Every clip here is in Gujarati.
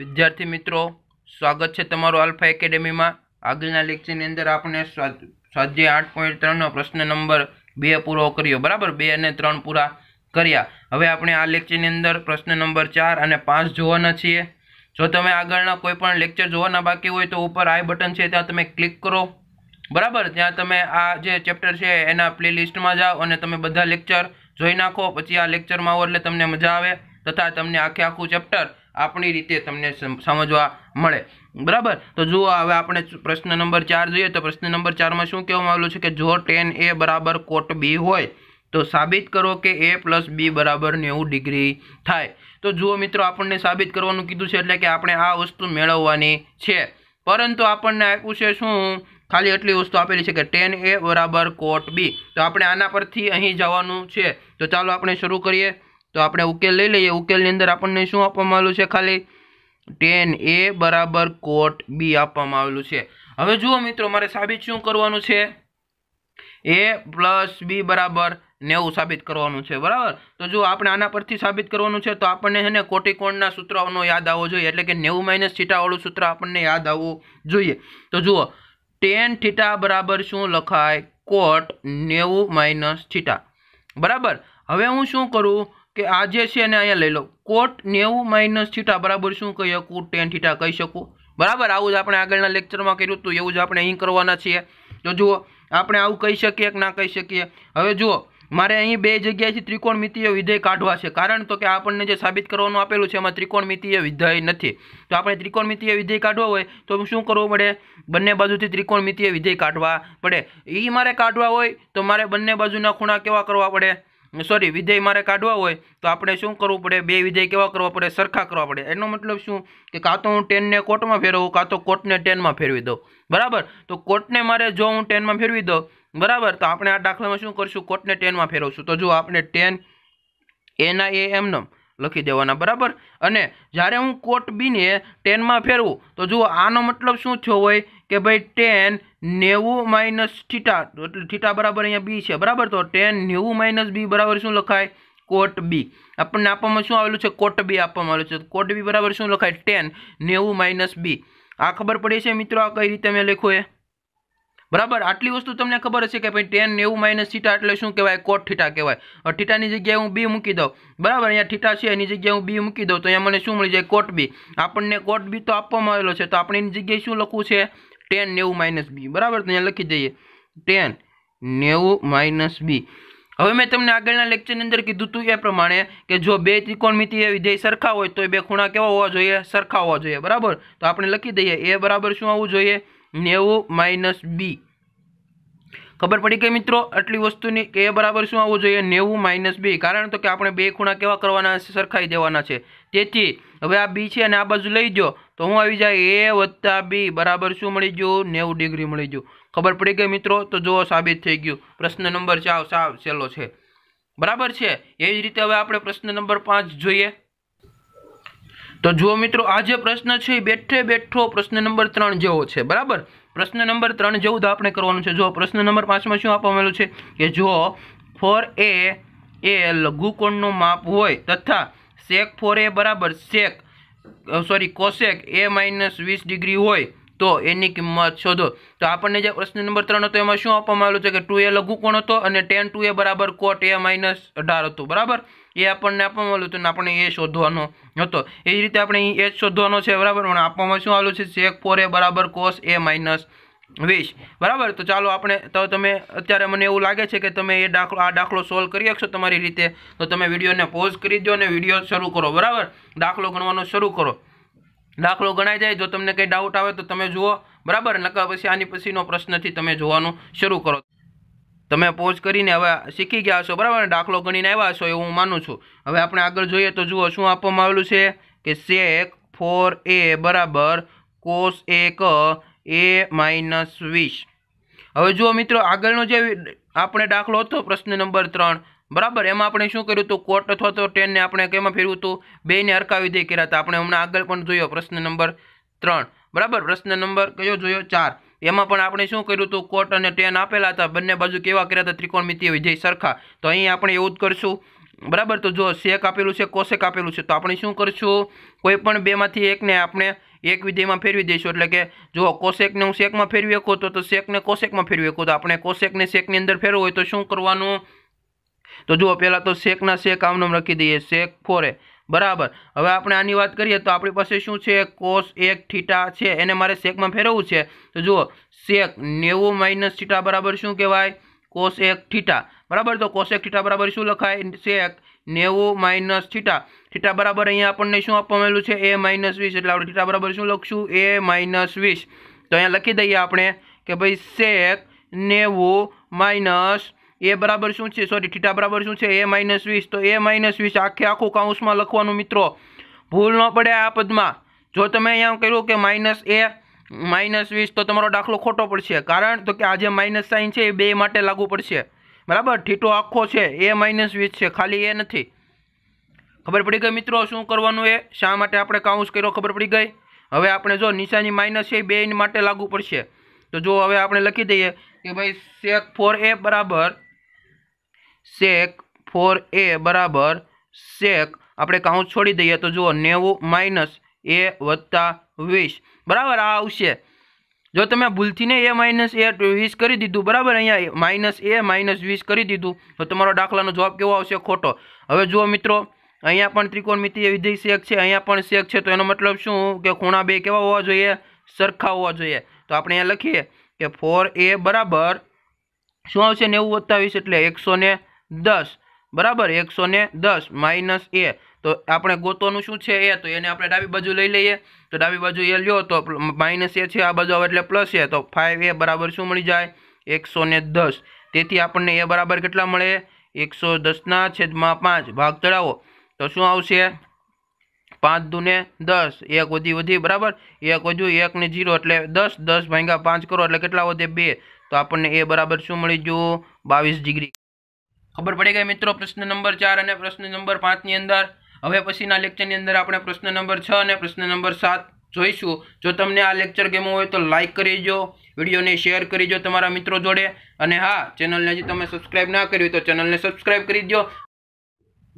વિદ્યાર્થી મિત્રો સ્વાગત છે તમારું આલ્ફા એકેડેમીમાં આગળના લેક્ચરની અંદર આપણે સ્વાધ્યાય આઠ પોઈન્ટ ત્રણનો પ્રશ્ન નંબર બે પૂરો કર્યો બરાબર બે અને ત્રણ પૂરા કર્યા હવે આપણે આ લેક્ચરની અંદર પ્રશ્ન નંબર ચાર અને પાંચ જોવાના છીએ જો તમે આગળના કોઈ પણ લેક્ચર જોવાના બાકી હોય તો ઉપર આઈ બટન છે ત્યાં તમે ક્લિક કરો બરાબર ત્યાં તમે આ જે ચેપ્ટર છે એના પ્લે લિસ્ટમાં જાઓ અને તમે બધા લેક્ચર જોઈ નાખો પછી આ લેક્ચરમાં આવો એટલે તમને મજા આવે તથા તમને આખે આખું ચેપ્ટર આપણી રીતે તમને સમજવા મળે બરાબર તો જુઓ હવે આપણે પ્રશ્ન નંબર ચાર જોઈએ તો પ્રશ્ન નંબર ચારમાં શું કહેવામાં આવેલું છે કે જો ટેન એ બરાબર કોટ બી હોય તો સાબિત કરો કે એ પ્લસ બી બરાબર નેવું ડિગ્રી થાય તો જુઓ મિત્રો આપણને સાબિત કરવાનું કીધું છે એટલે કે આપણે આ વસ્તુ મેળવવાની છે પરંતુ આપણને આપ્યું છે શું ખાલી એટલી વસ્તુ આપેલી છે કે ટેન એ બરાબર કોટ બી તો આપણે આના પરથી અહીં જવાનું છે તો ચાલો આપણે શરૂ કરીએ તો આપણે ઉકેલ લઈ લઈએ ઉકેલની અંદર આપણને શું આપવામાં આવેલું છે ખાલી ટેન એ બરાબર કોટ બી આપવામાં આવેલું છે હવે જુઓ મિત્રો મારે સાબિત શું કરવાનું છે એ પ્લસ બી બરાબર નેવું સાબિત કરવાનું છે બરાબર તો જો આપણે આના પરથી સાબિત કરવાનું છે તો આપણને છે ને કોટિકોણના સૂત્રનો યાદ આવવો જોઈએ એટલે કે નેવું માઇનસ થીટાવાળું સૂત્ર આપણને યાદ આવવું જોઈએ તો જુઓ ટેન થીટા બરાબર શું લખાય કોટ નેવું માઇનસ થીટા બરાબર હવે હું શું કરું કે આ જે છે એને અહીંયા લઈ લો કોટ નેવું માઇનસ થીટા બરાબર શું કહી શકું ટેન થીટા કહી શકું બરાબર આવું જ આપણે આગળના લેક્ચરમાં કર્યું હતું એવું જ આપણે અહીં કરવાના છીએ તો જુઓ આપણે આવું કહી શકીએ કે ના કહી શકીએ હવે જુઓ મારે અહીં બે જગ્યાએથી ત્રિકોણમિતિય વિધેય કાઢવા છે કારણ તો કે આપણને જે સાબિત કરવાનું આપેલું છે એમાં ત્રિકોણમિતિય વિધેય નથી તો આપણે ત્રિકોણમિતિય વિધેય કાઢવા હોય તો શું કરવું પડે બંને બાજુથી ત્રિકોણમિતિય વિધેય કાઢવા પડે એ મારે કાઢવા હોય તો મારે બંને બાજુના ખૂણા કેવા કરવા પડે સોરી વિધેય મારે કાઢવા હોય તો આપણે શું કરવું પડે બે વિધેય કેવા કરવા પડે સરખા કરવા પડે એનો મતલબ શું કે કાં તો હું ટેનને કોર્ટમાં ફેરવું કાં તો કોટને ટેનમાં ફેરવી દઉં બરાબર તો કોર્ટને મારે જો હું ટેનમાં ફેરવી દઉં બરાબર તો આપણે આ દાખલામાં શું કરશું કોર્ટને ટેનમાં ફેરવશું તો જો આપણે ટેન એના એ એમનો લખી દેવાના બરાબર અને જ્યારે હું કોટ બીને ટેનમાં ફેરવું તો જુઓ આનો મતલબ શું થયો હોય કે ભાઈ ટેન નેવું માઇનસ થીટા એટલે થીટા બરાબર અહીંયા બી છે બરાબર તો ટેન નેવું માઇનસ બી બરાબર શું લખાય કોટ બી આપણને આપવામાં શું આવેલું છે કોટ બી આપવામાં આવેલું છે કોટ બી બરાબર શું લખાય ટેન નેવું માઇનસ બી આ ખબર પડી છે મિત્રો આ કઈ રીતે મેં લખ્યું એ બરાબર આટલી વસ્તુ તમને ખબર હશે કે ભાઈ ટેન નેવું માઇનસ થીટા એટલે શું કહેવાય કોટ થીટા કહેવાય થીટાની જગ્યાએ હું બી મૂકી દઉં બરાબર અહીંયા થીટા છે એની જગ્યાએ હું બી મૂકી દઉં તો અહીંયા મને શું મળી જાય કોટ બી આપણને કોટ બી તો આપવામાં આવેલો છે તો આપણે એની જગ્યાએ શું લખવું છે ટેન નેવું માઇનસ બી બરાબર તો અહીંયા લખી દઈએ ટેન નેવું માઇનસ બી હવે મેં તમને આગળના લેક્ચરની અંદર કીધું હતું એ પ્રમાણે કે જો બે ત્રિકોણમિતિય વિધેય સરખા હોય તો એ બે ખૂણા કેવા હોવા જોઈએ સરખા હોવા જોઈએ બરાબર તો આપણે લખી દઈએ એ બરાબર શું આવવું જોઈએ નેવું માઇનસ બી ખબર પડી કે મિત્રો આટલી વસ્તુની કે બરાબર શું આવવું જોઈએ નેવું માઇનસ બી કારણ તો કે આપણે બે ખૂણા કેવા કરવાના સરખાઈ દેવાના છે તેથી હવે આ બી છે અને આ બાજુ લઈ જો તો હું આવી જાય એ વત્તા બી બરાબર શું મળી ગયું નેવું ડિગ્રી મળી ગયું ખબર પડી ગઈ મિત્રો તો જુઓ સાબિત થઈ ગયું પ્રશ્ન નંબર ચાર સાવ સહેલો છે બરાબર છે એવી જ રીતે હવે આપણે પ્રશ્ન નંબર પાંચ જોઈએ તો જુઓ મિત્રો આ જે પ્રશ્ન છે બેઠે બેઠો પ્રશ્ન નંબર ત્રણ જેવો છે બરાબર પ્રશ્ન નંબર ત્રણ જેવું તો આપણે કરવાનું છે જો પ્રશ્ન નંબર પાંચમાં શું આપવામાં છે કે જો ફોર એ એ લઘુકોણનું માપ હોય તથા સેક ફોર એ બરાબર શેક સોરી કોશેક એ માઇનસ વીસ ડિગ્રી હોય તો એની કિંમત શોધો તો આપણને જે પ્રશ્ન નંબર ત્રણ હતો એમાં શું આપવામાં આવેલું છે કે ટુ એ લઘુકોણ હતો અને ટેન ટુ એ બરાબર કોટ એ માઇનસ અઢાર હતું બરાબર એ આપણને આપવામાં આવેલું હતું ને આપણે એ શોધવાનો હતો એ જ રીતે આપણે એ જ શોધવાનો છે બરાબર પણ આપવામાં શું આવેલું છે સેક ફોર એ બરાબર કોસ એ માઇનસ વીસ બરાબર તો ચાલો આપણે તો તમે અત્યારે મને એવું લાગે છે કે તમે એ દાખલો આ દાખલો સોલ્વ કરી શકશો તમારી રીતે તો તમે વિડીયોને પોઝ કરી દો અને વિડીયો શરૂ કરો બરાબર દાખલો ગણવાનો શરૂ કરો દાખલો ગણાઈ જાય જો તમને કંઈ ડાઉટ આવે તો તમે જુઓ બરાબર નકર પછી આની પછીનો પ્રશ્નથી તમે જોવાનું શરૂ કરો તમે પોઝ કરીને હવે શીખી ગયા છો બરાબર દાખલો ગણીને આવ્યા છો એવું હું માનું છું હવે આપણે આગળ જોઈએ તો જુઓ શું આપવામાં આવેલું છે કે સેક ફોર એ બરાબર કોસ એક એ માઇનસ વીસ હવે જુઓ મિત્રો આગળનો જે આપણે દાખલો હતો પ્રશ્ન નંબર ત્રણ બરાબર એમાં આપણે શું કર્યું હતું કોટ અથવા તો ટેનને આપણે કેમાં ફેરવું હતું બેને હરકાવી દે કર્યા હતા આપણે હમણાં આગળ પણ જોયો પ્રશ્ન નંબર ત્રણ બરાબર પ્રશ્ન નંબર કયો જોયો ચાર એમાં પણ આપણે શું કર્યું હતું કોટ અને ટેન આપેલા હતા બંને બાજુ કેવા કર્યા હતા ત્રિકોણ ત્રિકોણમિતિય વિજય સરખા તો અહીં આપણે એવું જ કરશું બરાબર તો જો શેક આપેલું છે કોશેક આપેલું છે તો આપણે શું કરશું કોઈ પણ બેમાંથી એકને આપણે એક વિધેયમાં ફેરવી દઈશું એટલે કે જો કોશેકને હું શેકમાં ફેરવી શકું તો શેકને કોશેકમાં ફેરવી શકું તો આપણે કોશેકને શેકની અંદર ફેરવું હોય તો શું કરવાનું તો જુઓ પહેલાં તો શેકના શેક આમ આમનું લખી દઈએ શેક ફોરે બરાબર હવે આપણે આની વાત કરીએ તો આપણી પાસે શું છે કોસ એક થીટા છે એને મારે શેકમાં ફેરવવું છે તો જુઓ શેક નેવું માઇનસ થીટા બરાબર શું કહેવાય કોસ એક થીટા બરાબર તો કોસ એક થીટા બરાબર શું લખાય શેક નેવું માઇનસ થીટા થીટા બરાબર અહીંયા આપણને શું આપવામાં છે એ માઇનસ વીસ એટલે આપણે થીટા બરાબર શું લખશું એ માઇનસ વીસ તો અહીંયા લખી દઈએ આપણે કે ભાઈ શેક નેવું માઇનસ એ બરાબર શું છે સોરી થીટા બરાબર શું છે એ માઇનસ વીસ તો એ માઇનસ વીસ આખે આખું કાઉન્સમાં લખવાનું મિત્રો ભૂલ ન પડે આ પદમાં જો તમે અહીંયા કર્યું કે માઇનસ એ માઇનસ વીસ તો તમારો દાખલો ખોટો પડશે કારણ તો કે આ જે માઇનસ સાઇન છે એ બે માટે લાગુ પડશે બરાબર ઠીટો આખો છે એ માઇનસ વીસ છે ખાલી એ નથી ખબર પડી ગઈ મિત્રો શું કરવાનું એ શા માટે આપણે કાઉન્સ કર્યો ખબર પડી ગઈ હવે આપણે જો નિશાની માઇનસ છે બે માટે લાગુ પડશે તો જો હવે આપણે લખી દઈએ કે ભાઈ સેક ફોર એ બરાબર શેક ફોર એ બરાબર સેક આપણે કાઉન્ટ છોડી દઈએ તો જુઓ નેવું માઇનસ એ વત્તા વીસ બરાબર આ આવશે જો તમે ભૂલથીને એ માઇનસ એ વીસ કરી દીધું બરાબર અહીંયા માઇનસ એ માઇનસ વીસ કરી દીધું તો તમારો દાખલાનો જવાબ કેવો આવશે ખોટો હવે જુઓ મિત્રો અહીંયા પણ ત્રિકોણમિતિય વિધેય શેક છે અહીંયા પણ શેક છે તો એનો મતલબ શું કે ખૂણા બે કેવા હોવા જોઈએ સરખા હોવા જોઈએ તો આપણે અહીંયા લખીએ કે ફોર એ બરાબર શું આવશે નેવું વત્તા વીસ એટલે એકસો ને દસ બરાબર એકસો ને દસ માઇનસ એ તો આપણે ગોતોનું શું છે એ તો એને આપણે ડાબી બાજુ લઈ લઈએ તો ડાબી બાજુ એ લ્યો તો માઇનસ એ છે આ બાજુ આવે એટલે પ્લસ એ તો ફાઇવ એ બરાબર શું મળી જાય એકસો ને દસ તેથી આપણને એ બરાબર કેટલા મળે એકસો દસના છેદમાં પાંચ ભાગ ચડાવો તો શું આવશે પાંચ દુને દસ એક વધી વધી બરાબર એક વધુ એક ને જીરો એટલે દસ દસ ભાંગ્યા પાંચ કરો એટલે કેટલા વધે બે તો આપણને એ બરાબર શું મળી ગયું બાવીસ ડિગ્રી ખબર પડી ગઈ મિત્રો પ્રશ્ન નંબર ચાર અને પ્રશ્ન નંબર પાંચની અંદર હવે પછીના લેક્ચરની અંદર આપણે પ્રશ્ન નંબર છ અને પ્રશ્ન નંબર સાત જોઈશું જો તમને આ લેક્ચર ગમ્યો હોય તો લાઇક કરી દો વિડીયોને શેર કરીજો તમારા મિત્રો જોડે અને હા ચેનલને હજી તમે સબસ્ક્રાઈબ ના કરી તો ચેનલને સબસ્ક્રાઈબ કરી દો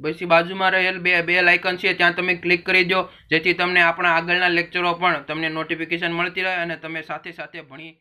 પછી બાજુમાં રહેલ બે બે લાઇકન છે ત્યાં તમે ક્લિક કરી દો જેથી તમને આપણા આગળના લેક્ચરો પણ તમને નોટિફિકેશન મળતી રહે અને તમે સાથે સાથે ભણી